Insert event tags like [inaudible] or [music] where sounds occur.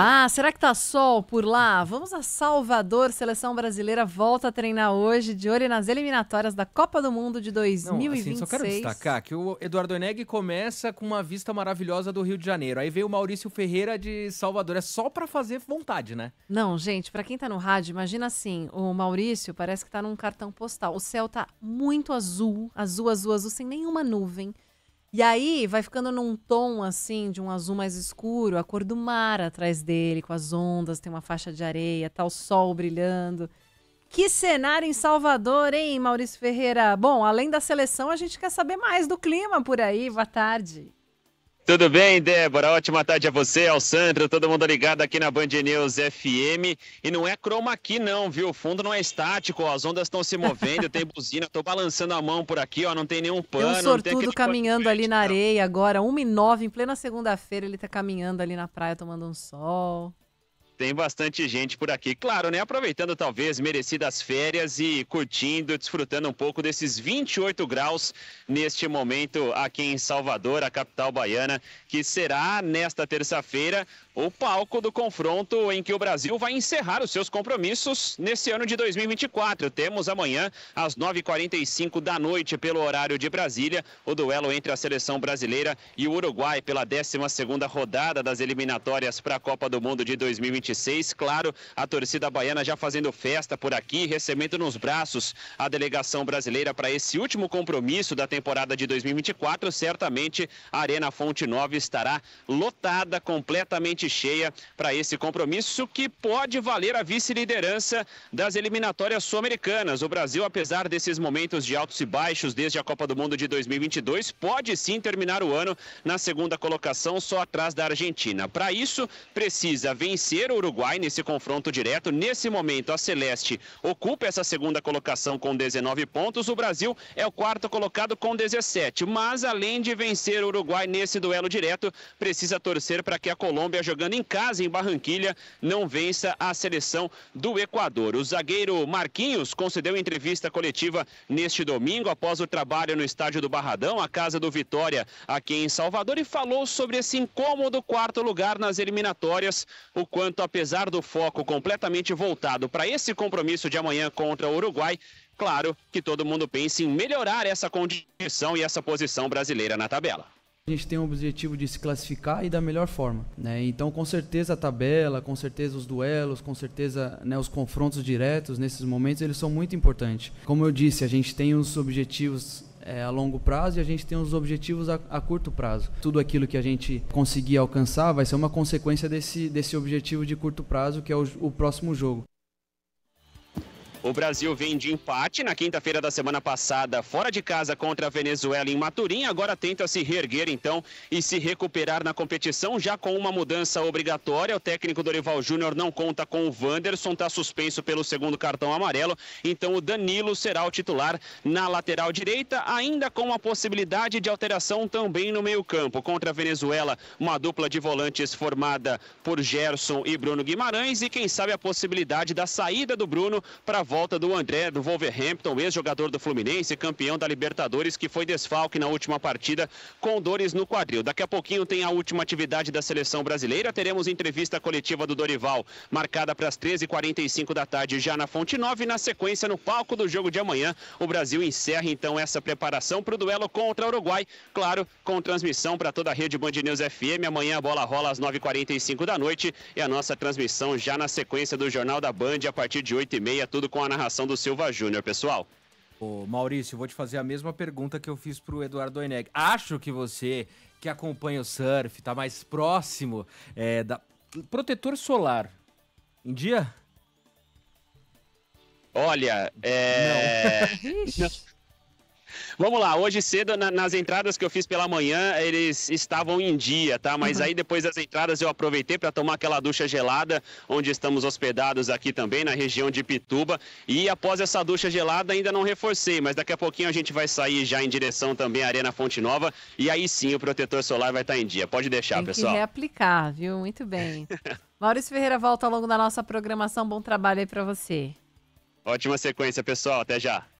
Ah, será que tá sol por lá? Vamos a Salvador. Seleção brasileira volta a treinar hoje, de olho nas eliminatórias da Copa do Mundo de 2026. Não, assim, só quero destacar que o Eduardo Eneg começa com uma vista maravilhosa do Rio de Janeiro. Aí veio o Maurício Ferreira de Salvador. É só para fazer vontade, né? Não, gente, para quem tá no rádio, imagina assim: o Maurício parece que tá num cartão postal. O céu tá muito azul, azul, azul, azul, sem nenhuma nuvem. E aí vai ficando num tom assim de um azul mais escuro, a cor do mar atrás dele, com as ondas, tem uma faixa de areia, tá o sol brilhando. Que cenário em Salvador, hein, Maurício Ferreira? Bom, além da seleção, a gente quer saber mais do clima por aí. Boa tarde. Tudo bem, Débora? Ótima tarde a você, ao Sandro, todo mundo ligado aqui na Band News FM. E não é chroma aqui não, viu? O fundo não é estático, ó, as ondas estão se movendo, tem [laughs] buzina, tô balançando a mão por aqui, ó, não tem nenhum pano. Tem um sortudo tipo caminhando ali na não. areia agora, 1 e 9 em plena segunda-feira, ele tá caminhando ali na praia tomando um sol tem bastante gente por aqui. Claro, né? Aproveitando talvez merecidas férias e curtindo, desfrutando um pouco desses 28 graus neste momento aqui em Salvador, a capital baiana, que será nesta terça-feira o palco do confronto em que o Brasil vai encerrar os seus compromissos nesse ano de 2024. Temos amanhã, às 9h45 da noite, pelo horário de Brasília, o duelo entre a seleção brasileira e o Uruguai pela 12 rodada das eliminatórias para a Copa do Mundo de 2026. Claro, a torcida baiana já fazendo festa por aqui, recebendo nos braços a delegação brasileira para esse último compromisso da temporada de 2024. Certamente a Arena Fonte Nova estará lotada, completamente cheia para esse compromisso que pode valer a vice-liderança das eliminatórias sul-americanas. O Brasil, apesar desses momentos de altos e baixos desde a Copa do Mundo de 2022, pode sim terminar o ano na segunda colocação, só atrás da Argentina. Para isso, precisa vencer o Uruguai nesse confronto direto. Nesse momento, a Celeste ocupa essa segunda colocação com 19 pontos. O Brasil é o quarto colocado com 17. Mas, além de vencer o Uruguai nesse duelo direto, precisa torcer para que a Colômbia jogue jogando em casa em Barranquilha, não vença a seleção do Equador. O zagueiro Marquinhos concedeu entrevista coletiva neste domingo após o trabalho no estádio do Barradão, a casa do Vitória, aqui em Salvador, e falou sobre esse incômodo quarto lugar nas eliminatórias, o quanto, apesar do foco completamente voltado para esse compromisso de amanhã contra o Uruguai, claro que todo mundo pensa em melhorar essa condição e essa posição brasileira na tabela a gente tem o objetivo de se classificar e da melhor forma. Né? Então, com certeza, a tabela, com certeza, os duelos, com certeza, né, os confrontos diretos nesses momentos, eles são muito importantes. Como eu disse, a gente tem os objetivos é, a longo prazo e a gente tem os objetivos a, a, curto prazo. Tudo aquilo que a gente conseguir alcançar vai ser uma consequência desse, desse objetivo de curto prazo, que é o, o próximo jogo. O Brasil vem de empate na quinta-feira da semana passada, fora de casa contra a Venezuela em Maturim. Agora tenta se reerguer, então, e se recuperar na competição, já com uma mudança obrigatória. O técnico Dorival Júnior não conta com o Wanderson, está suspenso pelo segundo cartão amarelo. Então, o Danilo será o titular na lateral direita, ainda com a possibilidade de alteração também no meio-campo. Contra a Venezuela, uma dupla de volantes formada por Gerson e Bruno Guimarães, e quem sabe a possibilidade da saída do Bruno para volta do André do Wolverhampton, ex-jogador do Fluminense, campeão da Libertadores, que foi desfalque na última partida com dores no quadril. Daqui a pouquinho tem a última atividade da seleção brasileira. Teremos entrevista coletiva do Dorival, marcada para as 13h45 da tarde, já na Fonte 9. Na sequência, no palco do jogo de amanhã, o Brasil encerra então essa preparação para o duelo contra o Uruguai. Claro, com transmissão para toda a rede Band News FM. Amanhã a bola rola às 9h45 da noite e a nossa transmissão já na sequência do Jornal da Band a partir de 8h30, tudo com com a narração do Silva Júnior, pessoal. Ô, Maurício, vou te fazer a mesma pergunta que eu fiz pro Eduardo Oineg. Acho que você, que acompanha o surf, tá mais próximo é, da. Protetor solar. Em dia? Olha, é. Não. [laughs] Vamos lá, hoje cedo, na, nas entradas que eu fiz pela manhã, eles estavam em dia, tá? Mas uhum. aí depois das entradas eu aproveitei para tomar aquela ducha gelada, onde estamos hospedados aqui também, na região de Pituba. E após essa ducha gelada ainda não reforcei, mas daqui a pouquinho a gente vai sair já em direção também à Arena Fonte Nova. E aí sim o protetor solar vai estar tá em dia. Pode deixar, Tem pessoal. Que reaplicar, viu? Muito bem. [laughs] Maurício Ferreira volta ao longo da nossa programação. Bom trabalho aí para você. Ótima sequência, pessoal. Até já.